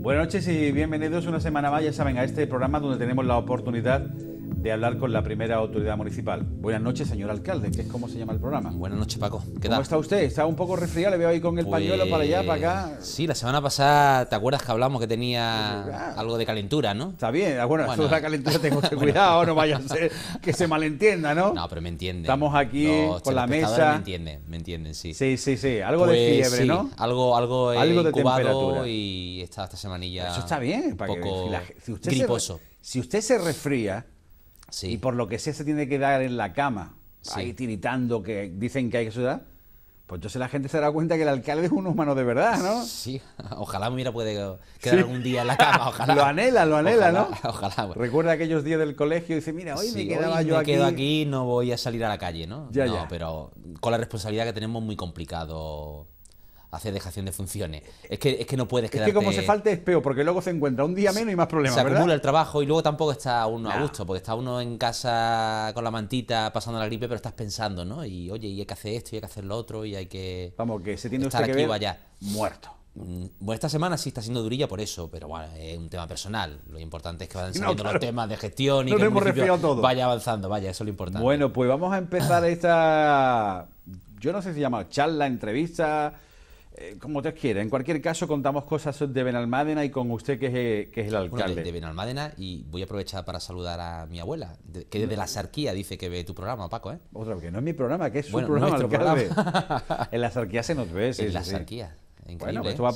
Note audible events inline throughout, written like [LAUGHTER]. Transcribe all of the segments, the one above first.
Buenas noches y bienvenidos una semana más, ya saben, a este programa donde tenemos la oportunidad de hablar con la primera autoridad municipal. Buenas noches, señor alcalde, que es como se llama el programa. Buenas noches, Paco. ¿Qué ¿Cómo está usted? Está un poco resfriado, le veo ahí con el pañuelo para allá, para acá. Pues, sí, la semana pasada, ¿te acuerdas que hablamos que tenía algo de calentura, no? Está bien, ah, bueno, la calentura tengo que [LAUGHS] cuidado, no vaya a ser que se malentienda, ¿no? No, pero me entiende... Estamos aquí con la mesa. Me entienden, me entienden, sí. Sí, sí, sí, algo de pues fiebre, ¿no? Algo, algo, algo de temperatura. y está esta semanilla. eso está bien, para que, si, griposo. si usted se resfría y por lo que sea se tiene que dar en la cama, ahí tiritando, que dicen que hay que sudar. Pues entonces la gente se dará cuenta que el alcalde es un humano de verdad, ¿no? Sí, [LAUGHS] ojalá mira puede quedar algún día en la cama, ojalá. lo anhela, lo anhela, ¿no? Ojalá. Recuerda aquellos días del colegio y dice, mira, hoy me quedaba yo aquí. quedo no voy a salir a la calle, ¿no? Ya, ya. pero con la responsabilidad que tenemos muy complicado hace dejación de funciones. Es que, es que no puedes quedarte... Es que como se falte es peor, porque luego se encuentra un día menos y más problemas, Se acumula el trabajo y luego tampoco está uno a gusto, porque está uno en casa con la mantita pasando la gripe, pero estás pensando, ¿no? Y oye, y hay que hacer esto, y hay que hacer lo otro, y hay que... Vamos, que se tiene estar usted aquí que muerto. Mm, bueno, esta semana sí está siendo durilla por eso, pero bueno, es un tema personal. Lo importante es que vayan saliendo los temas de gestión y que el todo. vaya avanzando, vaya, eso es lo importante. Bueno, pues vamos a empezar esta, yo no sé si se llama charla, entrevista, eh, como te quiera. En cualquier caso, contamos cosas de Benalmádena y con usted, que es, eh, el alcalde. de, Benalmádena, y voy a aprovechar para saludar a mi abuela, que desde la sarquía dice que ve tu programa, Paco. ¿eh? Otra, porque no es mi programa, que es su programa, alcalde. [LAUGHS] en la sarquía se nos ve, En la sarquía. Increíble, bueno, esto, va, a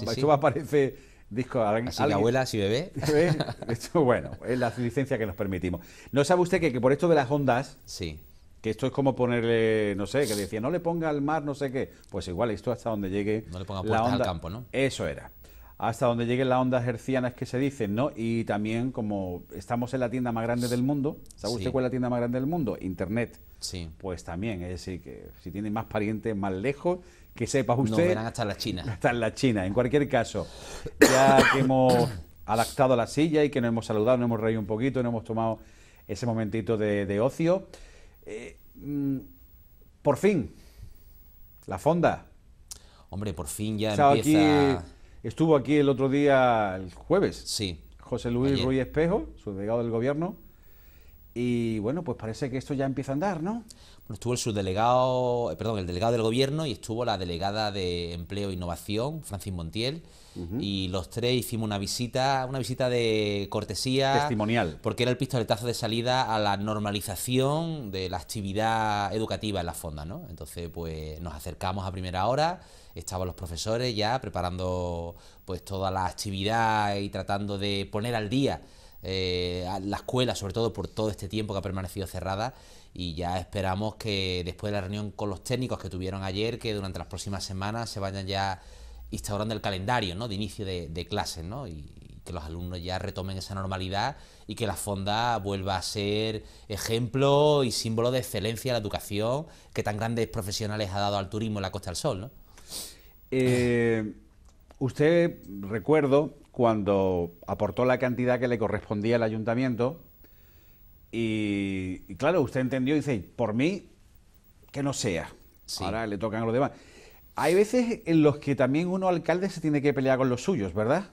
a abuela, si bebé. [LAUGHS] ¿Eh? Esto, bueno, es la licencia que nos permitimos. ¿No sabe usted que, que por esto de las ondas... Sí esto es como ponerle, no sé, que decía, no le ponga al mar, no sé qué. Pues igual, esto hasta donde llegue. No le ponga la al campo, ¿no? Eso era. Hasta donde lleguen las ondas hercianas que se dicen, ¿no? Y también, como estamos en la tienda más grande del mundo, ¿sabe usted cuál es la tienda más grande del mundo? Internet. Sí. Pues también, es decir, que si tiene más parientes más lejos, que sepa usted. hasta la China. [LAUGHS] Hasta en la China. En cualquier caso, ya que hemos adaptado la silla y que nos hemos saludado, nos hemos reído un poquito, nos hemos tomado ese momentito de ocio. Eh, mm, por fin, la fonda. Hombre, por fin ya empieza... estuvo aquí el otro día, el jueves. Sí. José Luis Ruiz Espejo, delegado del gobierno. Y bueno, pues parece que esto ya empieza a andar, ¿no? estuvo el subdelegado, eh, perdón, el delegado del gobierno y estuvo la delegada de Empleo e Innovación, Francis Montiel y los tres hicimos una visita, una visita de cortesía. Testimonial. Porque era el pistoletazo de salida a la normalización de la actividad educativa en la fonda ¿no? Entonces, pues nos acercamos a primera hora, estaban los profesores ya preparando pues toda la actividad y tratando de poner al día eh, la escuela, sobre todo por todo este tiempo que ha permanecido cerrada. Y ya esperamos que después de la reunión con los técnicos que tuvieron ayer, que durante las próximas semanas se vayan ya instaurando el calendario ¿no? de inicio de, clases, ¿no? Y, que los alumnos ya retomen esa normalidad y que la Fonda vuelva a ser ejemplo y símbolo de excelencia en la educación que tan grandes profesionales ha dado al turismo en la Costa del Sol, ¿no? Eh, usted, recuerdo, cuando aportó la cantidad que le correspondía al ayuntamiento, y, claro, usted entendió y dice, por mí, que no sea. Ahora le tocan a los demás. Hay veces en los que también uno alcalde se tiene que pelear con los suyos, ¿verdad?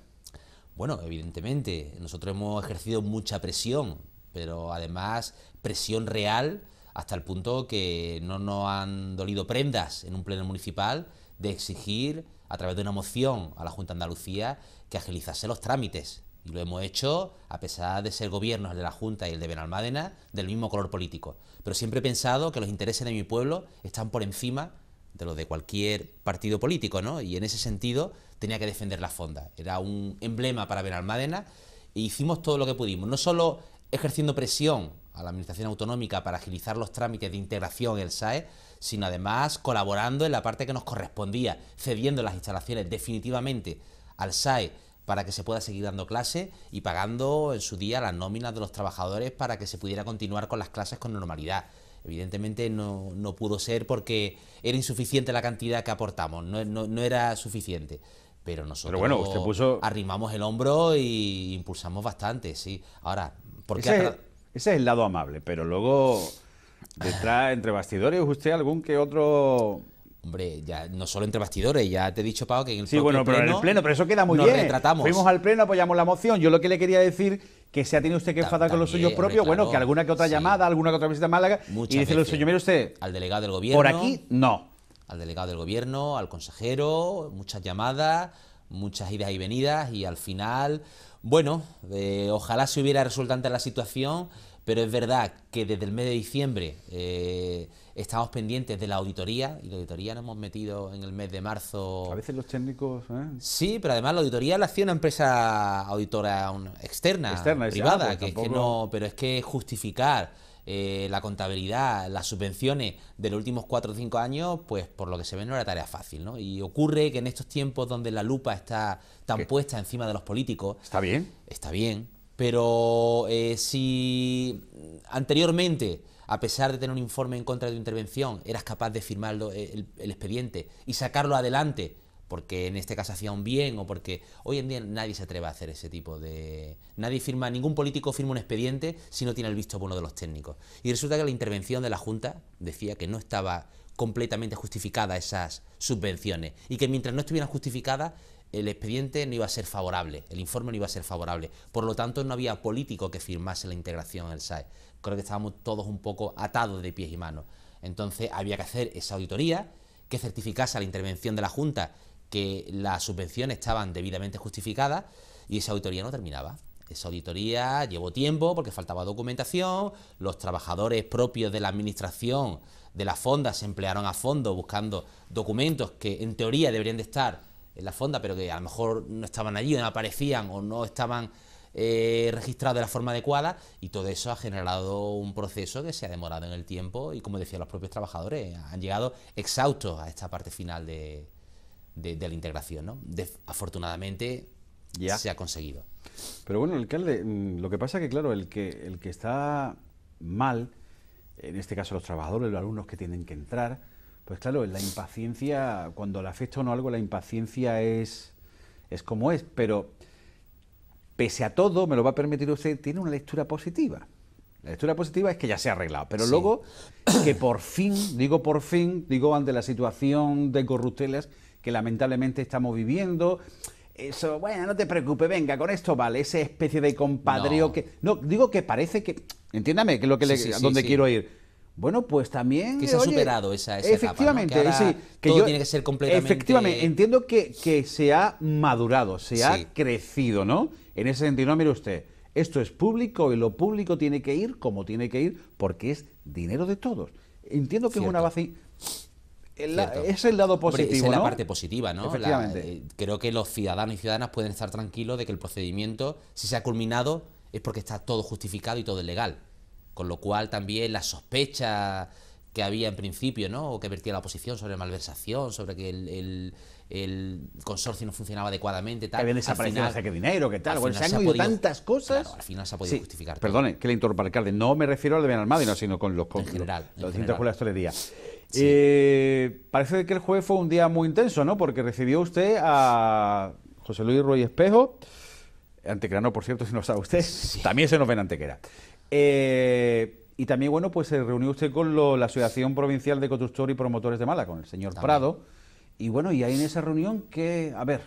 Bueno, evidentemente, nosotros hemos ejercido mucha presión, pero además presión real hasta el punto que no nos han dolido prendas en un pleno municipal de exigir a través de una moción a la Junta de Andalucía que agilizase los trámites. Y lo hemos hecho a pesar de ser gobiernos, el de la Junta y el de Benalmádena, del mismo color político. Pero siempre he pensado que los intereses de mi pueblo están por encima de lo de cualquier partido político, ¿no? Y en ese sentido tenía que defender la fonda. Era un emblema para Benalmádena e hicimos todo lo que pudimos, no solo ejerciendo presión a la Administración Autonómica para agilizar los trámites de integración en el SAE, sino además colaborando en la parte que nos correspondía, cediendo las instalaciones definitivamente al SAE para que se pueda seguir dando clases y pagando en su día las nóminas de los trabajadores para que se pudiera continuar con las clases con normalidad. Evidentemente no, pudo ser porque era insuficiente la cantidad que aportamos, no, era suficiente. Pero nosotros bueno, usted puso... arrimamos el hombro e impulsamos bastante, sí. Ahora, ¿por qué ese, ese es el lado amable, pero luego detrás, entre bastidores, usted algún que otro Hombre, ya no solo entre bastidores, ya te he dicho, Pau, que en el sí, bueno, pero en el pleno, pero eso queda muy nos bien. Retratamos. Fuimos al pleno, apoyamos la moción. Yo lo que le quería decir que se ha tenido usted que enfadar con los suyos propios, bueno, que alguna que otra llamada, alguna que otra visita a Málaga, y dice los mire usted, al delegado del gobierno, por aquí no. Al delegado del gobierno, al consejero, muchas llamadas, muchas idas y venidas, y al final bueno, eh, ojalá se hubiera resuelto antes la situación, pero es verdad que desde el mes de diciembre eh, estamos pendientes de la auditoría y la auditoría nos hemos metido en el mes de marzo. A veces los técnicos. ¿eh? Sí, pero además la auditoría la hacía una empresa auditora externa, privada, que, que no, pero es que justificar eh, la contabilidad, las subvenciones de los últimos 4 o 5 años, pues por lo que se ve no era tarea fácil, ¿no? Y ocurre que en estos tiempos donde la lupa está tan puesta encima de los políticos... Está bien. Está bien, pero eh, si anteriormente, a pesar de tener un informe en contra de tu intervención, eras capaz de firmar eh, el expediente y sacarlo adelante porque en este caso hacía un bien o porque hoy en día nadie se atreve a hacer ese tipo de... Nadie firma, ningún político firma un expediente si no tiene el visto bueno de los técnicos. Y resulta que la intervención de la Junta decía que no estaba completamente justificada esas subvenciones y que mientras no estuvieran justificadas el expediente no iba a ser favorable, el informe no iba a ser favorable. Por lo tanto, no había político que firmase la integración en el SAE. Creo que estábamos todos un poco atados de pies y manos. Entonces, había que hacer esa auditoría que certificase la intervención de la Junta que las subvenciones estaban debidamente justificadas y esa auditoría no terminaba. Esa auditoría llevó tiempo porque faltaba documentación, los trabajadores propios de la administración de la fonda se emplearon a fondo buscando documentos que en teoría deberían de estar en la fonda, pero que a lo mejor no estaban allí, no aparecían o no estaban eh, registrados de la forma adecuada y todo eso ha generado un proceso que se ha demorado en el tiempo y como decían los propios trabajadores, han llegado exhaustos a esta parte final de, de, la integración. ¿no? afortunadamente ya. se ha conseguido. Pero bueno, alcalde, mm, lo que pasa es que, claro, el que, el que está mal, en este caso los trabajadores, los alumnos que tienen que entrar, pues claro, la impaciencia, cuando la afecta o no algo, la impaciencia es, es como es, pero pese a todo, me lo va a permitir usted, tiene una lectura positiva. La lectura positiva es que ya se ha arreglado, pero luego que por fin, digo por fin, digo ante la situación de corruptelas que lamentablemente estamos viviendo. Eso, bueno, no te preocupes, venga, con esto vale, esa especie de compadreo que... No, digo que parece que... Entiéndame, que es lo que le, quiero ir. Bueno, pues también... Que se ha superado esa, Efectivamente, etapa, que tiene que ser completamente... Efectivamente, entiendo que, que se ha madurado, se ha crecido, ¿no? En ese sentido, no, mire usted, esto es público y lo público tiene que ir como tiene que ir porque es dinero de todos. Entiendo que es una base es el lado positivo. es la parte positiva, ¿no? creo que los ciudadanos y ciudadanas pueden estar tranquilos de que el procedimiento, si se ha culminado, es porque está todo justificado y todo es legal. Con lo cual también la sospecha que había en principio, ¿no? O que vertía la oposición sobre malversación, sobre que el, el, consorcio no funcionaba adecuadamente, tal. Que había desaparecido hasta que dinero, que tal. Bueno, se han oído tantas cosas. al final se ha podido justificar. Perdone, que le interrumpa, alcalde. No me refiero al de Benalmádena, sino con los. Con, en general. Los, distintos los eh, parece que el jueves fue un día muy intenso, ¿no? Porque recibió usted a José Luis Roy Espejo, no, por cierto, [LAUGHS] si no sabe usted, también se nos ven antequera. Eh, y también, bueno, pues se reunió usted con la Asociación Provincial de Constructores y Promotores de Mala, con el señor Prado. Y bueno, y ahí en esa reunión, que, a ver,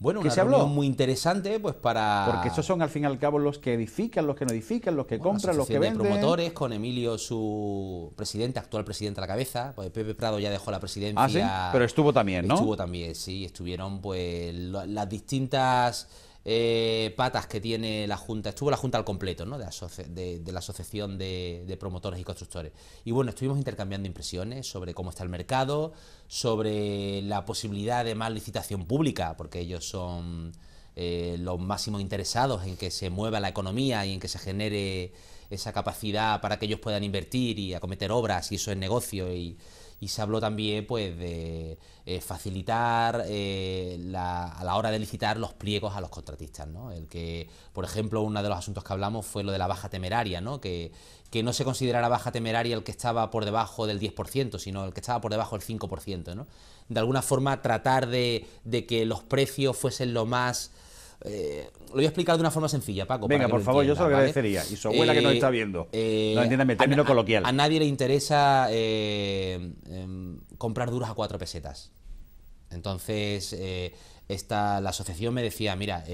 bueno, una se muy interesante pues para... Porque esos son al fin y al cabo los que edifican, los que no edifican, los que compran, los que venden... promotores, con Emilio, su presidente, actual presidente a la cabeza, pues Pepe Prado ya dejó la presidencia... Ah, Pero estuvo también, ¿no? Estuvo también, sí, estuvieron pues las distintas eh, patas que tiene la Junta, estuvo la Junta al completo, ¿no? De, la Asociación de, Promotores y Constructores. Y bueno, estuvimos intercambiando impresiones sobre cómo está el mercado, sobre la posibilidad de más licitación pública, porque ellos son eh, los máximos interesados en que se mueva la economía y en que se genere esa capacidad para que ellos puedan invertir y acometer obras, y eso es negocio y y se habló también pues, de eh, facilitar eh, a la hora de licitar los pliegos a los contratistas. ¿no? El que, por ejemplo, uno de los asuntos que hablamos fue lo de la baja temeraria, ¿no? Que, que no se considerara baja temeraria el que estaba por debajo del 10%, sino el que estaba por debajo del 5%. De alguna forma tratar de que los precios fuesen lo más eh, lo voy a explicar de una forma sencilla, Paco. Venga, por favor, yo se lo agradecería. Y su abuela que nos está eh, viendo. Eh, no entiendan término coloquial. A nadie le interesa em, comprar duros a cuatro pesetas. Entonces, esta, la asociación me decía, mira,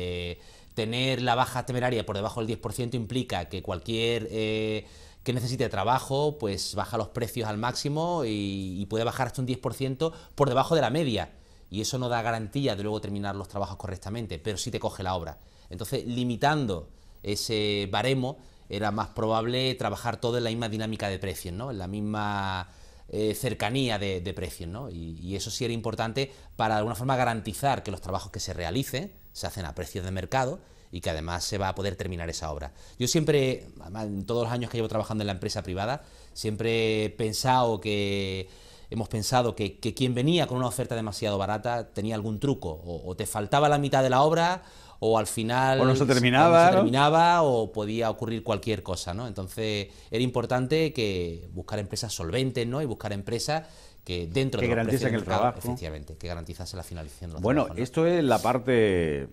tener la baja temeraria por debajo del 10% implica que cualquier que necesite trabajo, pues baja los precios al máximo y, y puede bajar hasta un 10% por debajo de la media y eso no da garantía de luego terminar los trabajos correctamente, pero sí te coge la obra. Entonces, limitando ese baremo, era más probable trabajar todo en la misma dinámica de precios, ¿no? en la misma eh, cercanía de, precios. ¿no? Y, eso sí era importante para de alguna forma garantizar que los trabajos que se realicen se hacen a precios de mercado y que además se va a poder terminar esa obra. Yo siempre, en todos los años que llevo trabajando en la empresa privada, siempre he pensado que hemos pensado que, quien venía con una oferta demasiado barata tenía algún truco, o, te faltaba la mitad de la obra, o al final no se terminaba, o, podía ocurrir cualquier cosa, ¿no? Entonces era importante que buscar empresas solventes, ¿no? Y buscar empresas que dentro que de el trabajo, efectivamente, que garantizase la finalización de los Bueno, trabajos, esto es la parte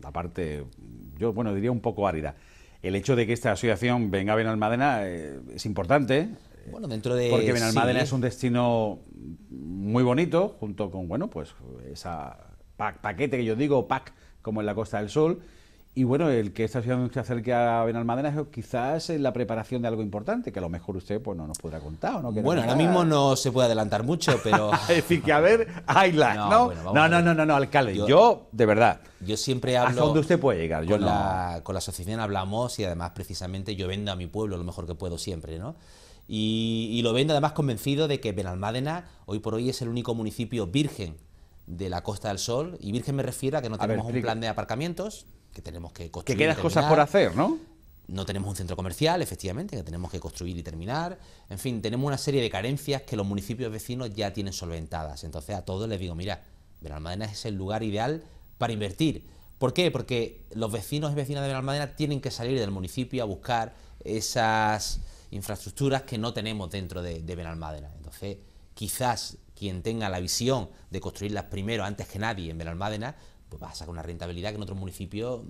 la parte yo bueno, diría un poco árida. El hecho de que esta asociación venga a Benalmádena eh, es importante, bueno, dentro de... Porque Benalmádena es un destino muy bonito, junto con, bueno, pues esa paquete que yo digo, pack, como en la Costa del Sol. Y bueno, el que esta ciudad se acerque a Benalmádena es quizás la preparación de algo importante, que a lo mejor usted pues, no nos podrá contar. bueno, ahora mismo no se puede adelantar mucho, pero... [LAUGHS] es decir, que a ver, hay no, ¿no? no, no, no, alcalde, yo, de verdad... Yo siempre hablo... ¿A dónde usted puede llegar? Yo con, la, con la asociación hablamos y además precisamente yo vendo a mi pueblo lo mejor que puedo siempre, ¿no? Y, lo vendo además convencido de que Benalmádena hoy por hoy es el único municipio virgen de la Costa del Sol. Y virgen me refiero a que no tenemos un plan de aparcamientos, que tenemos que construir. Que quedan cosas por hacer, ¿no? No tenemos un centro comercial, efectivamente, que tenemos que construir y terminar. En fin, tenemos una serie de carencias que los municipios vecinos ya tienen solventadas. Entonces a todos les digo, mira, Benalmádena es el lugar ideal para invertir. ¿Por qué? Porque los vecinos y vecinas de Benalmádena tienen que salir del municipio a buscar esas infraestructuras que no tenemos dentro de, Benalmádena. Entonces, quizás quien tenga la visión de construirlas primero, antes que nadie, en Benalmádena, pues va a sacar una rentabilidad que en otros municipios mm,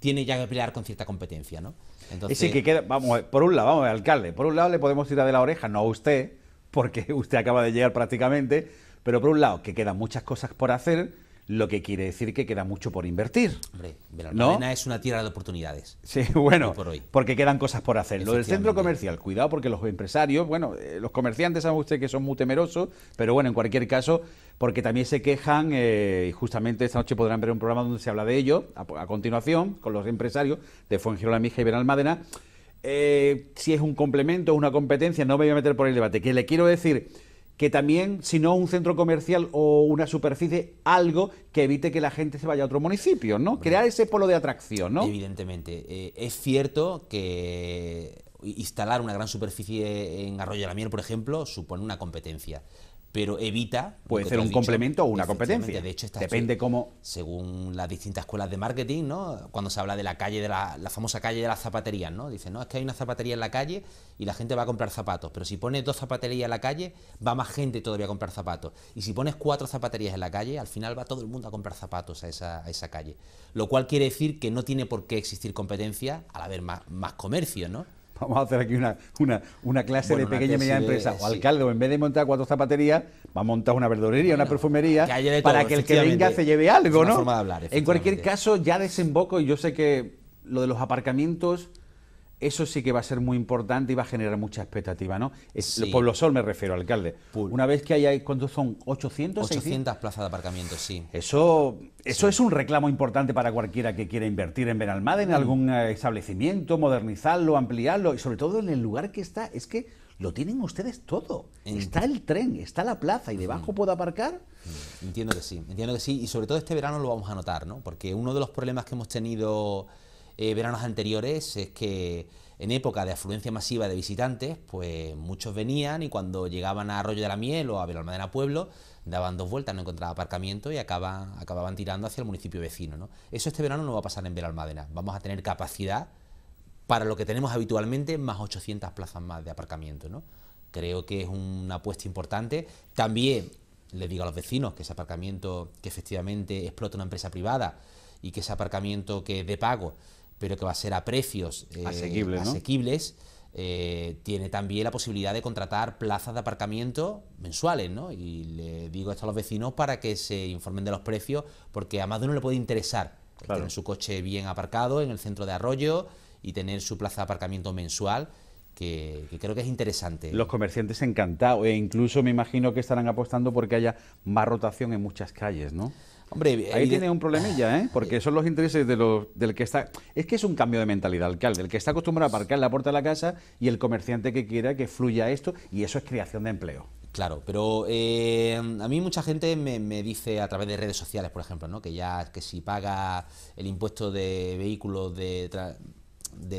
tiene ya que pelear con cierta competencia, ¿no? Entonces... Sí, que queda, vamos, eh, por un lado, vamos, alcalde, por un lado le podemos tirar de la oreja, no a usted, [LAUGHS] porque usted acaba de llegar prácticamente, pero por un lado que quedan muchas cosas por hacer, lo que quiere decir que queda mucho por invertir. ¿no? es una tierra de oportunidades. Sí, [LAUGHS] bueno, porque quedan cosas por hacer. Lo del centro comercial, cuidado porque los empresarios, bueno, eh, los comerciantes saben usted que son muy temerosos, pero bueno, en cualquier caso, porque también se quejan, eh, y justamente esta noche podrán ver un programa donde se habla de ello, a, continuación, con los empresarios de Fuengirola Mija y Benalmádena, eh, si es un complemento, una competencia, no me voy a meter por el debate, que le quiero decir que también, si no un centro comercial o una superficie, algo que evite que la gente se vaya a otro municipio, ¿no? Crear ese polo de atracción, ¿no? Evidentemente. Eh, es cierto que instalar una gran superficie en Arroyo de la Miel, por ejemplo, supone una competencia pero evita... Puede ser un complemento o una competencia. De hecho, está Depende Según las distintas escuelas de marketing, ¿no? cuando se habla de la calle, de la, famosa calle de las zapaterías, ¿no? Dicen, no, es que hay una zapatería en la calle y la gente va a comprar zapatos, pero si pones dos zapaterías en la calle, va más gente todavía a comprar zapatos. Y si pones cuatro zapaterías en la calle, al final va todo el mundo a comprar zapatos a esa, calle. Lo cual quiere decir que no tiene por qué existir competencia al haber más, más comercio, ¿no? vamos a hacer aquí una, una, clase de pequeña y media empresa. O alcalde, en vez de montar cuatro zapaterías, va a montar una verdurería, una perfumería, para que el que venga se lleve algo, ¿no? en cualquier caso, ya desemboco, y yo sé que lo de los aparcamientos eso sí que va a ser muy importante y va a generar mucha expectativa, ¿no? Sí. Pueblo Sol me refiero, alcalde. Una vez que haya, ¿cuántos son? ¿800? 800 600? plazas de aparcamiento, sí. Eso, eso es un reclamo importante para cualquiera que quiera invertir en Benalmádena, en mm. algún eh, establecimiento, modernizarlo, ampliarlo y sobre todo en el lugar que está. Es que lo tienen ustedes todo. Está el tren, está la plaza y debajo mm. puedo aparcar. Mm, entiendo que sí, entiendo que sí. Y sobre todo este verano lo vamos a notar, ¿no? Porque uno de los problemas que hemos tenido eh, veranos anteriores es que en época de afluencia masiva de visitantes, pues muchos venían y cuando llegaban a Arroyo de la Miel o a Veralmadena Pueblo, daban dos vueltas, no encontraban aparcamiento y acababan tirando hacia el municipio vecino. ¿no? Eso este verano no va a pasar en Veralmadena. Vamos a tener capacidad para lo que tenemos habitualmente, más 800 plazas más de aparcamiento. ¿no? Creo que es una apuesta importante. También les digo a los vecinos que ese aparcamiento que efectivamente explota una empresa privada y que ese aparcamiento que es de pago pero que va a ser a precios eh, asequibles. Eh, tiene también la posibilidad de contratar plazas de aparcamiento mensuales, ¿no? Y le digo esto a los vecinos para que se informen de los precios, porque a más de uno le puede interesar tener su coche bien aparcado en el centro de Arroyo y tener su plaza de aparcamiento mensual. Que, que, creo que es interesante. Los comerciantes encantados, e incluso me imagino que estarán apostando porque haya más rotación en muchas calles, ¿no? Hombre, ahí tiene un problemilla, ¿eh? Porque eh. son los intereses de del que está. Es que es un cambio de mentalidad, alcalde. El que está acostumbrado a aparcar en la puerta de la casa y el comerciante que quiera que fluya esto, y eso es creación de empleo. Claro, pero eh, a mí mucha gente me, dice a través de redes sociales, por ejemplo, ¿no? que ya que si paga el impuesto de vehículos de,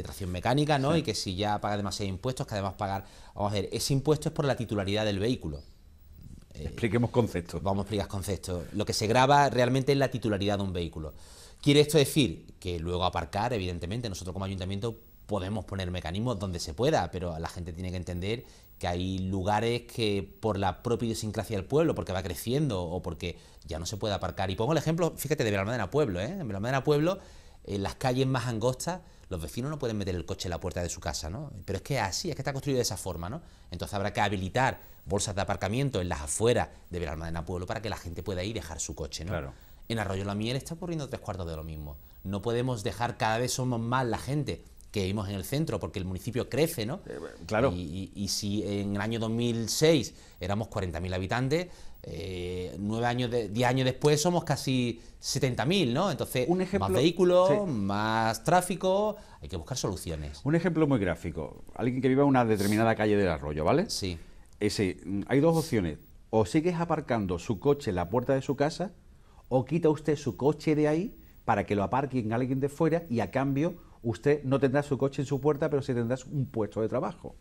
tracción mecánica, ¿no? Y que si ya paga demasiados impuestos, que además pagar, vamos a ver, ese impuesto es por la titularidad del vehículo. Eh, Expliquemos conceptos. Vamos a explicar conceptos. Lo que se graba realmente es la titularidad de un vehículo. Quiere esto decir que luego aparcar, evidentemente, nosotros como ayuntamiento podemos poner mecanismos donde se pueda, pero la gente tiene que entender que hay lugares que por la propia idiosincrasia del pueblo, porque va creciendo o porque ya no se puede aparcar. Y pongo el ejemplo, fíjate, de a Pueblo, ¿eh? En Pueblo en las calles más angostas, los vecinos no pueden meter el coche en la puerta de su casa, ¿no? Pero es que es así, es que está construido de esa forma, ¿no? Entonces habrá que habilitar bolsas de aparcamiento en las afueras de Belalmadena Pueblo para que la gente pueda ir y dejar su coche, ¿no? En Arroyo La Miel está ocurriendo tres cuartos de lo mismo. No podemos dejar, cada vez somos más la gente que vimos en el centro, porque el municipio crece, ¿no? Eh, claro. Y, si en el año 2006 éramos 40.000 habitantes, eh, nueve años, diez años después somos casi 70.000, ¿no? Entonces, más vehículos, más tráfico, hay que buscar soluciones. Un ejemplo muy gráfico, alguien que vive en una determinada calle del arroyo, ¿vale? Sí. Ese, mm, hay dos opciones, o sigues aparcando su coche en la puerta de su casa, o quita usted su coche de ahí para que lo aparque en alguien de fuera y a cambio usted no tendrá su coche en su puerta, pero sí tendrá un puesto de trabajo.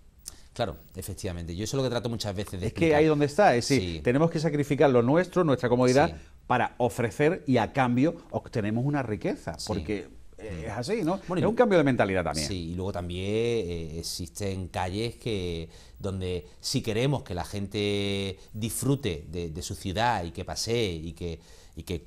Claro, efectivamente. Yo eso es lo que trato muchas veces de Es que ahí donde está, es decir, tenemos que sacrificar lo nuestro, nuestra comodidad, para ofrecer y a cambio obtenemos una riqueza, porque eh, mm. es así, ¿no? es un cambio de mentalidad también. Sí, y luego también eh, existen calles que donde si queremos que la gente disfrute de, su ciudad y que pase y que, y que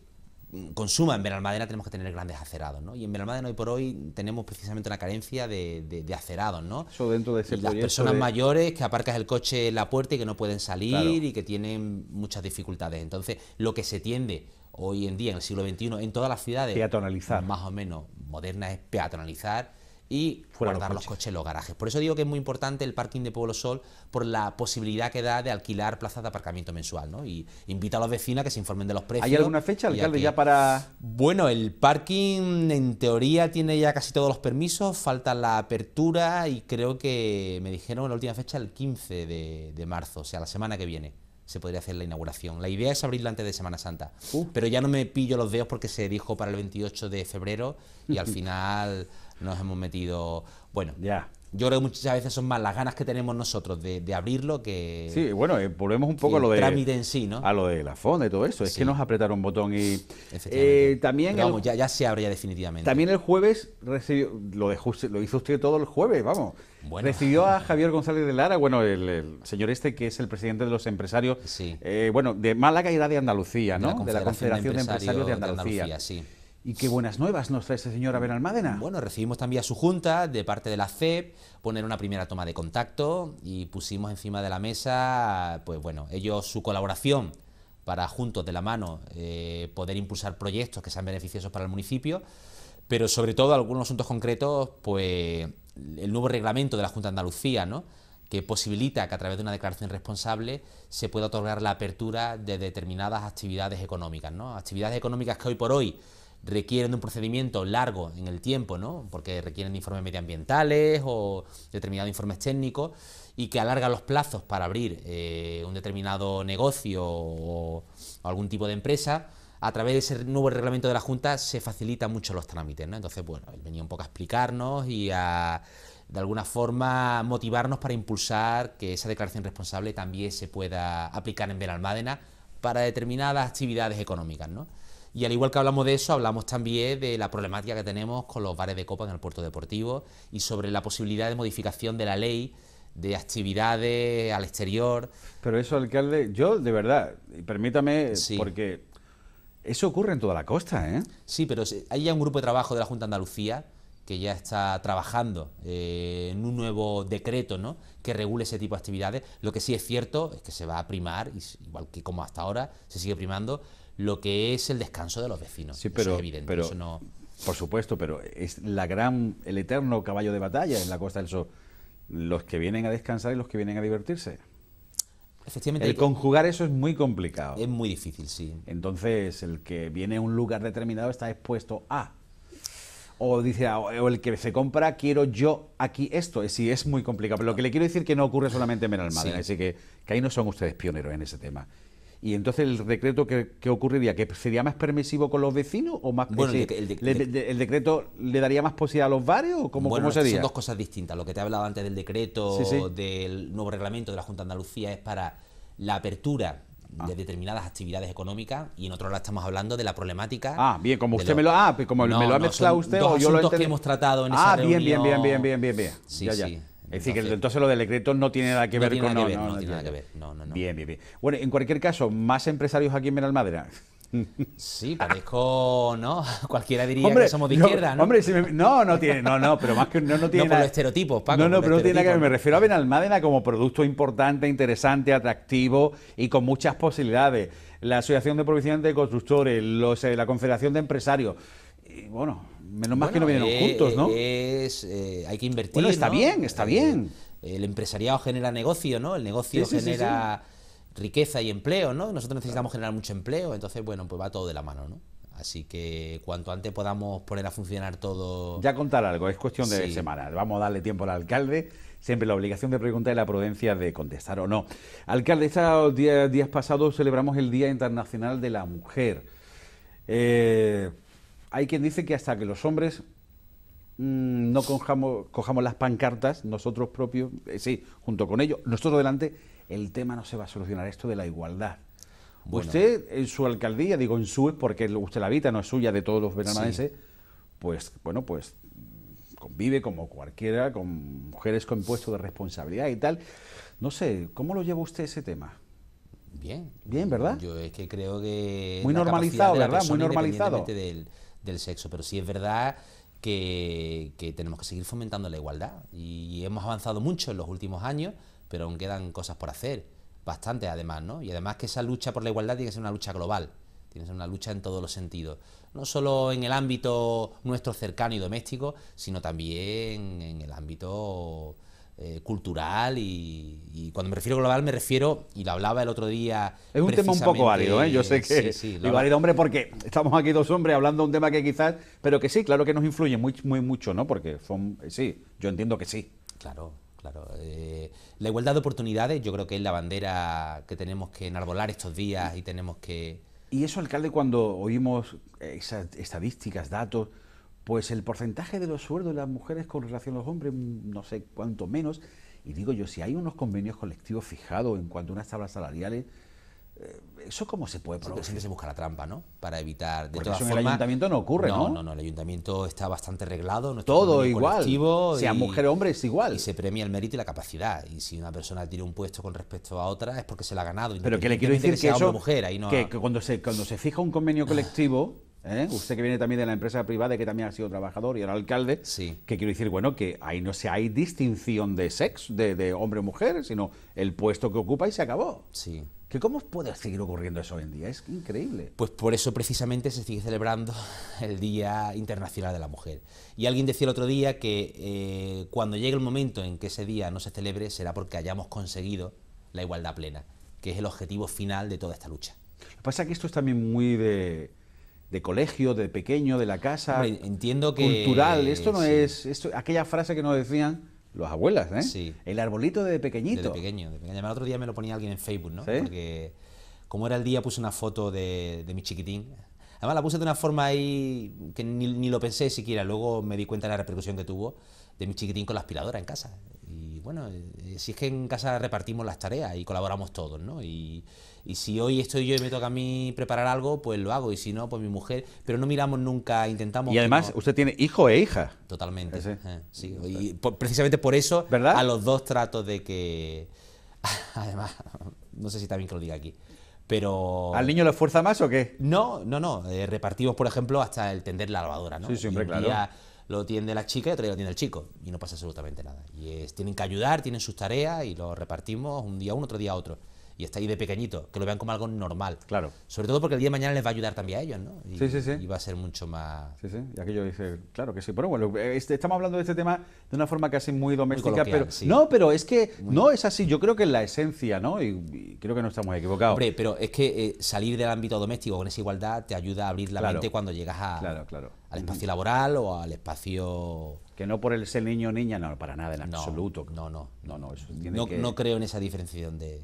consuma en Benalmádena tenemos que tener grandes acerados, ¿no? Y en Benalmádena hoy por hoy tenemos precisamente una carencia de, acerados, ¿no? dentro de Las personas mayores que aparcas el coche en la puerta y que no pueden salir y que tienen muchas dificultades. Entonces, lo que se tiende hoy en día, en el siglo XXI, en todas las ciudades... Peatonalizar. Más o menos modernas es peatonalizar y guardar los coches. los en los garajes. Por eso digo que es muy importante el parking de Pueblo Sol por la posibilidad que da de alquilar plazas de aparcamiento mensual. ¿no? Y invita a los vecinos a que se informen de los precios. ¿Hay alguna fecha, alcalde, ya para...? Bueno, el parking en teoría tiene ya casi todos los permisos, falta la apertura y creo que me dijeron la última fecha el 15 de, marzo, o sea, la semana que viene se podría hacer la inauguración. La idea es abrirla antes de Semana Santa. Uh. Pero ya no me pillo los dedos porque se dijo para el 28 de febrero y al [LAUGHS] final nos hemos metido. Bueno, ya. Yo creo que muchas veces son más las ganas que tenemos nosotros de, de abrirlo que. Sí, bueno, eh, volvemos un poco a lo de. trámite en sí, ¿no? A lo de la fonda y todo eso. Es que nos apretaron un botón y. Eh, también. vamos, ya, se abre ya definitivamente. También el jueves recibió. Lo, lo hizo usted todo el jueves, vamos. Bueno. Recibió a [LAUGHS] Javier González de Lara, bueno, el, señor este que es el presidente de los empresarios. Sí. Eh, bueno, de Málaga y de Andalucía, ¿no? De la Confederación, de, Empresarios Andalucía. De Andalucía sí. ¿Y qué buenas nuevas nos trae este señor señora Almadena. Bueno, recibimos también a su junta de parte de la CEP, poner una primera toma de contacto y pusimos encima de la mesa, pues bueno, ellos su colaboración para juntos de la mano eh, poder impulsar proyectos que sean beneficiosos para el municipio, pero sobre todo algunos asuntos concretos, pues el nuevo reglamento de la Junta de Andalucía, ¿no? que posibilita que a través de una declaración responsable se pueda otorgar la apertura de determinadas actividades económicas, ¿no? actividades económicas que hoy por hoy requieren de un procedimiento largo en el tiempo, ¿no? porque requieren informes medioambientales o determinados informes técnicos, y que alargan los plazos para abrir eh, un determinado negocio o, algún tipo de empresa, a través de ese nuevo reglamento de la Junta se facilitan mucho los trámites. ¿no? Entonces, bueno, él venía un poco a explicarnos y a, de alguna forma, motivarnos para impulsar que esa declaración responsable también se pueda aplicar en Benalmádena para determinadas actividades económicas. ¿no? Y al igual que hablamos de eso, hablamos también de la problemática que tenemos con los bares de copa en el puerto deportivo y sobre la posibilidad de modificación de la ley de actividades al exterior. Pero eso, alcalde, yo de verdad, permítame, porque eso ocurre en toda la costa, ¿eh? Sí, pero hay ya un grupo de trabajo de la Junta de Andalucía que ya está trabajando eh, en un nuevo decreto ¿no? que regule ese tipo de actividades. Lo que sí es cierto es que se va a primar, igual que como hasta ahora se sigue primando, lo que es el descanso de los vecinos. Sí, pero, eso es evidente. Pero, no... Por supuesto, pero es la gran, el eterno caballo de batalla en la Costa del Sol. Los que vienen a descansar y los que vienen a divertirse. Efectivamente, el conjugar eso es muy complicado. Es muy difícil, sí. Entonces, el que viene a un lugar determinado está expuesto a. O dice, ah, o el que se compra, quiero yo aquí esto. Sí, es muy complicado. Pero lo que le quiero decir es que no ocurre solamente en Benalmádena. Así que, que ahí no son ustedes pioneros en ese tema. Y entonces el decreto que, ocurriría, que sería más permisivo con los vecinos o más bueno, el, decreto le daría más posibilidad a los bares o cómo, se cómo Son dos cosas distintas. Lo que te he hablado antes del decreto del nuevo reglamento de la Junta de Andalucía es para la apertura ah. de determinadas actividades económicas y en otro lado estamos hablando de la problemática. Ah, bien, como usted me lo ah, pues como me lo ha mezclado usted o yo lo que hemos tratado en esa ah, bien, bien, bien, bien, bien, bien, bien. ya, Ya. Es decir, que entonces lo del decreto no tiene nada que ver con... no, no, tiene nada que ver. No, no, no. Bien, bien, bien. Bueno, en cualquier caso, más empresarios aquí en Benalmádena. [LAUGHS] Sí, parezco, ¿no? [LAUGHS] Cualquiera diría que somos de izquierda, ¿no? Hombre, no, no tiene, no, no, pero más que no, no [LAUGHS] tiene. No, por los estereotipos, Paco. No, no, pero no tiene nada que ver. Me refiero a Benalmádena como producto importante, interesante, atractivo y con muchas posibilidades. La Asociación de Provincias de Constructores, los, eh, la Confederación de Empresarios. Y bueno, menos más que no vienen eh, juntos, ¿no? Eh, es, eh, hay que invertir. Bueno, está bien, está bien. El, empresariado genera negocio, ¿no? El negocio genera riqueza y empleo, ¿no? Nosotros necesitamos generar mucho empleo, entonces, bueno, pues va todo de la mano, ¿no? Así que cuanto antes podamos poner a funcionar todo. Ya contar algo, es cuestión de semanas. Vamos a darle tiempo al alcalde. Siempre la obligación de preguntar y la prudencia de contestar o no. Alcalde, estos días, días pasados celebramos el Día Internacional de la Mujer. Eh, hay quien dice que hasta que los hombres mm, no cojamos, cojamos las pancartas, nosotros propios, eh, sí, junto con ellos, nosotros delante, el tema no se va a solucionar, esto de la igualdad. Usted, en su alcaldía, digo en su, porque usted la vida, no es suya, de todos los veranamenses, pues, bueno, pues convive como cualquiera, con mujeres con puestos de responsabilidad y tal. No sé, ¿cómo lo lleva usted ese tema? Bien. Bien, ¿verdad? Yo es que creo que... Muy normalizado, ¿verdad? Muy normalizado del sexo, pero sí es verdad que, tenemos que seguir fomentando la igualdad y hemos avanzado mucho en los últimos años, pero aún quedan cosas por hacer, bastante además, ¿no? Y además que esa lucha por la igualdad tiene que ser una lucha global, tiene que ser una lucha en todos los sentidos, no solo en el ámbito nuestro cercano y doméstico, sino también en el ámbito eh, cultural y, cuando me refiero global me refiero, y lo hablaba el otro día... Es un tema un poco válido, ¿eh? yo sé que... Sí, sí, hombre, porque estamos aquí dos hombres hablando de un tema que quizás, pero que sí, claro que nos influye muy, muy mucho, ¿no? Porque son, sí, yo entiendo que sí. Claro, claro. Eh, la igualdad de oportunidades yo creo que es la bandera que tenemos que enarbolar estos días y tenemos que... Y eso, alcalde, cuando oímos esas estadísticas, datos, pues el porcentaje de los sueldos de las mujeres con relación a los hombres, mm, no sé cuánto menos, y digo yo, si hay unos convenios colectivos fijados en cuanto a unas tablas salariales, eh, ¿Eso cómo se puede porque Siempre se busca la trampa, ¿no? Para evitar... De eso en el ayuntamiento no ocurre, no, ¿no? No, no, el ayuntamiento está bastante reglado. Todo igual, sea mujer o hombre es igual. Y se premia el mérito y la capacidad. Y si una persona tiene un puesto con respecto a otra es porque se la ha ganado. Pero que le quiero decir que, eso... Mujer, ahí no que, que cuando, se, cuando se fija un convenio [CLEARS THROAT] colectivo ¿Eh? Usted que viene también de la empresa privada y que también ha sido trabajador y era alcalde, sí. que quiero decir, bueno, que ahí no se hay distinción de sexo, de, hombre o mujer, sino el puesto que ocupa y se acabó. Sí. ¿Que ¿Cómo puede seguir ocurriendo eso hoy en día? Es increíble. Pues por eso precisamente se sigue celebrando el Día Internacional de la Mujer. Y alguien decía el otro día que eh, cuando llegue el momento en que ese día no se celebre será porque hayamos conseguido la igualdad plena, que es el objetivo final de toda esta lucha. Lo que pasa es que esto es también muy de de colegio, de pequeño, de la casa, entiendo que cultural. Esto no es esto, aquella frase que nos decían los abuelas, ¿eh? El arbolito de pequeñito. De, pequeño, El otro día me lo ponía alguien en Facebook, ¿no? Porque como era el día puse una foto de, de mi chiquitín. Además la puse de una forma ahí que ni, ni, lo pensé siquiera. Luego me di cuenta de la repercusión que tuvo de mi chiquitín con la aspiradora en casa y bueno, eh, eh, si es que en casa repartimos las tareas y colaboramos todos, ¿no? Y, si hoy estoy yo y me toca a mí preparar algo, pues lo hago, y si no, pues mi mujer, pero no miramos nunca, intentamos... Y además, usted tiene hijo e hija. Totalmente, sí, eh, y precisamente por eso ¿verdad? a los dos trato de que... [LAUGHS] Además, no sé si bien que lo diga aquí. Pero... ¿Al niño lo fuerza más o qué? No, no, no. repartimos, por ejemplo, hasta el tender la lavadora, ¿no? Sí, siempre, lo tiene la chica y otro día lo tiene el chico. Y no pasa absolutamente nada. Y es, tienen que ayudar, tienen sus tareas y lo repartimos un día uno, otro día otro y está ahí de pequeñito, que lo vean como algo normal. Claro. Sobre todo porque el día de mañana les va a ayudar también a ellos, ¿no? sí, sí, sí. Y va a ser mucho más... Sí, sí, y aquello dice, claro que sí, pero bueno, eh, este, estamos hablando de este tema de una forma casi muy doméstica, pero... No, pero es que no es así, yo creo que es la esencia, ¿no? Y, creo que no estamos equivocados. Hombre, pero es que eh, salir del ámbito doméstico con esa igualdad te ayuda a abrir la mente cuando llegas a, claro, al espacio laboral o al espacio que no por el ser niño o niña, no, para nada, en absoluto. No, no, no. No, no creo en esa diferenciación de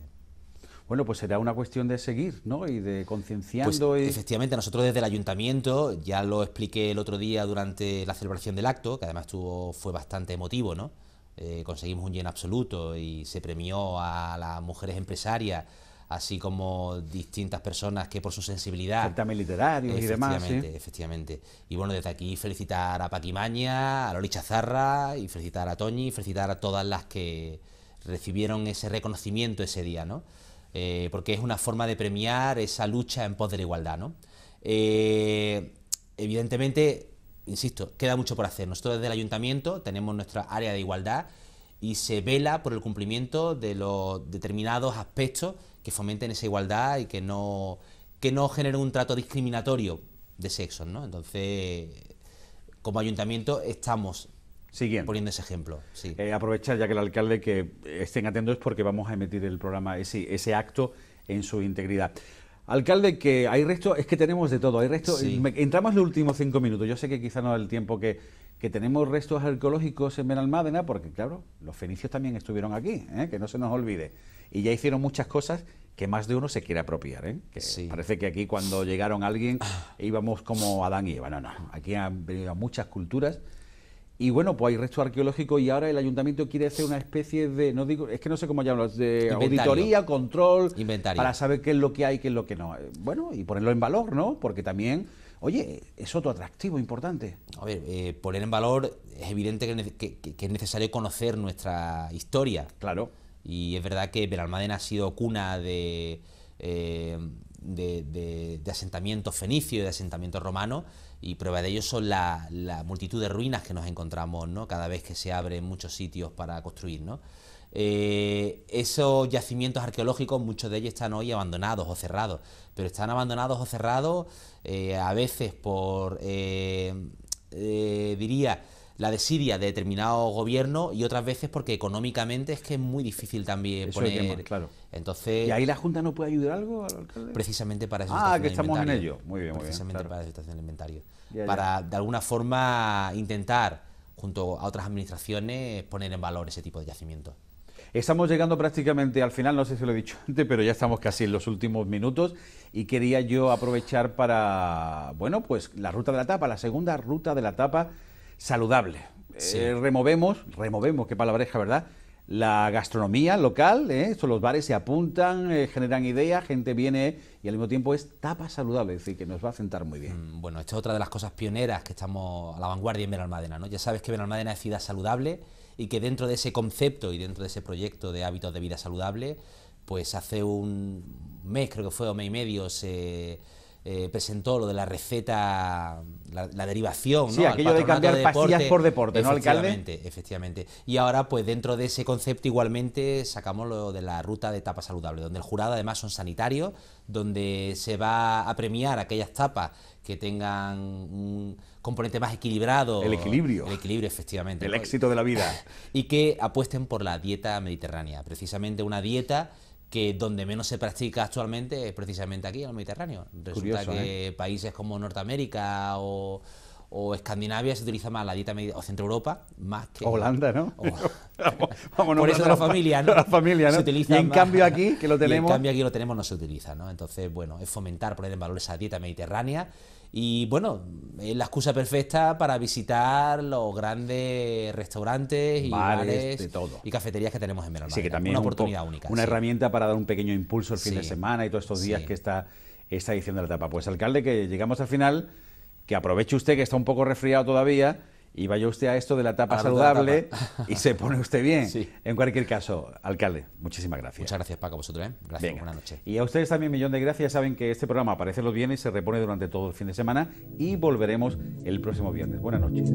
bueno, pues será una cuestión de seguir, ¿no? Y de pues, concienciando. Pues, Efectivamente, nosotros desde el ayuntamiento, ya lo expliqué el otro día durante la celebración del acto, que además tuvo, fue bastante emotivo, ¿no? Eh, conseguimos un lleno absoluto y se premió a las mujeres empresarias así como distintas personas que por su sensibilidad... también literarios y demás. Efectivamente, efectivamente. Y bueno, desde aquí felicitar a Paquimaña, a Loli Chazarra, y felicitar a Toñi, felicitar a todas las que recibieron ese reconocimiento ese día, ¿no? Eh, porque es una forma de premiar esa lucha en pos de la igualdad. Eh, evidentemente, insisto, queda mucho por hacer. Nosotros desde el ayuntamiento tenemos nuestra área de igualdad y se vela por el cumplimiento de los determinados aspectos que fomenten esa igualdad y que no, que no generen un trato discriminatorio de sexos. ¿no? Entonces, como ayuntamiento estamos Siguiente. Poniendo ese ejemplo, sí. Eh, aprovechar ya que el alcalde que estén atentos porque vamos a emitir el programa, ese, acto en su integridad. Alcalde, que hay resto, es que tenemos de todo, hay resto, entramos los últimos cinco minutos, yo sé que quizá no el tiempo que, que tenemos restos arqueológicos en Benalmádena, porque claro, los fenicios también estuvieron aquí, ¿eh? que no se nos olvide, y ya hicieron muchas cosas que más de uno se quiere apropiar, ¿eh? que parece que aquí cuando llegaron alguien íbamos como Adán y Eva, no, no, aquí han venido muchas culturas y bueno, pues hay resto arqueológico y ahora el ayuntamiento quiere hacer una especie de, no digo, es que no sé cómo llamarlo, de auditoría, control, Inventario. para saber qué es lo que hay, qué es lo que no. Eh, bueno, y ponerlo en valor, ¿no? Porque también, oye, es otro atractivo importante. A ver, eh, poner en valor es evidente que, es necesario conocer nuestra historia. Claro. Y es verdad que Belalmadena ha sido cuna de, eh, de, de, de asentamientos fenicios y de asentamientos romanos y prueba de ello son la, multitud de ruinas que nos encontramos ¿no? cada vez que se abren muchos sitios para construir. ¿no? Eh, esos yacimientos arqueológicos, muchos de ellos están hoy abandonados o cerrados, pero están abandonados o cerrados eh, a veces por, eh, diría, la de Siria de determinado gobierno y otras veces porque económicamente es que es muy difícil también poner... Entonces, ¿Y ahí la Junta no puede ayudar algo al alcalde? Precisamente para eso. Ah, que estamos en ello. Muy bien, muy bien, ...precisamente para la situación del inventario. Para, de alguna forma, intentar, junto a otras administraciones, poner en valor ese tipo de yacimientos. Estamos llegando prácticamente al final, no sé si lo he dicho antes, pero ya estamos casi en los últimos minutos y quería yo aprovechar para, bueno, pues la ruta de la etapa... la segunda ruta de la etapa saludable. Eh, removemos, removemos, qué palabreja, ¿verdad? La gastronomía local, ¿eh? los bares se apuntan, eh, generan ideas, gente viene y al mismo tiempo es tapa saludable, es decir, que nos va a sentar muy bien. Mm, bueno, esta es otra de las cosas pioneras que estamos a la vanguardia en Benalmádena, ¿no? Ya sabes que Benalmádena es ciudad saludable y que dentro de ese concepto y dentro de ese proyecto de hábitos de vida saludable, pues hace un mes, creo que fue, o mes y medio, se eh, presentó lo de la receta, la, derivación. Sí, aquello de cambiar por deporte, ¿no, alcalde? Efectivamente. Y ahora, pues dentro de ese concepto, igualmente sacamos lo de la ruta de tapas saludable, donde el jurado además son sanitarios, donde se va a premiar aquellas tapas que tengan un componente más equilibrado. El equilibrio. El equilibrio, efectivamente. El éxito de la vida. [LAUGHS] Y que apuesten por la dieta mediterránea, precisamente una dieta que donde menos se practica actualmente es precisamente aquí, en el Mediterráneo. Resulta que ¿eh? países como Norteamérica o, Escandinavia se utiliza más la dieta mediterránea, o Centro Europa, más que... Holanda, ¿no? [LAUGHS] por eso [LAUGHS] la, familia, ¿no? La familia, ¿no? en cambio aquí, que lo [LAUGHS] tenemos... en cambio aquí lo tenemos, no se utiliza, ¿no? Entonces, bueno, es fomentar, poner en valor esa dieta mediterránea y bueno, es la excusa perfecta para visitar los grandes restaurantes y y cafeterías que tenemos en Menorca. Sí, que también una oportunidad única. Una herramienta para dar un pequeño impulso el fin de semana y todos estos días que está esta edición de la etapa. Pues alcalde, que llegamos al final, que aproveche usted que está un poco resfriado todavía y vaya usted a esto de la tapa saludable y se pone usted bien. [LAUGHS] En cualquier caso, alcalde, muchísimas gracias. Muchas gracias, Paco, vosotros. ¿eh? Gracias, buenas noches. Y a ustedes también, millón de gracias. Saben que este programa aparece los viernes, se repone durante todo el fin de semana y volveremos el próximo viernes. Buenas noches.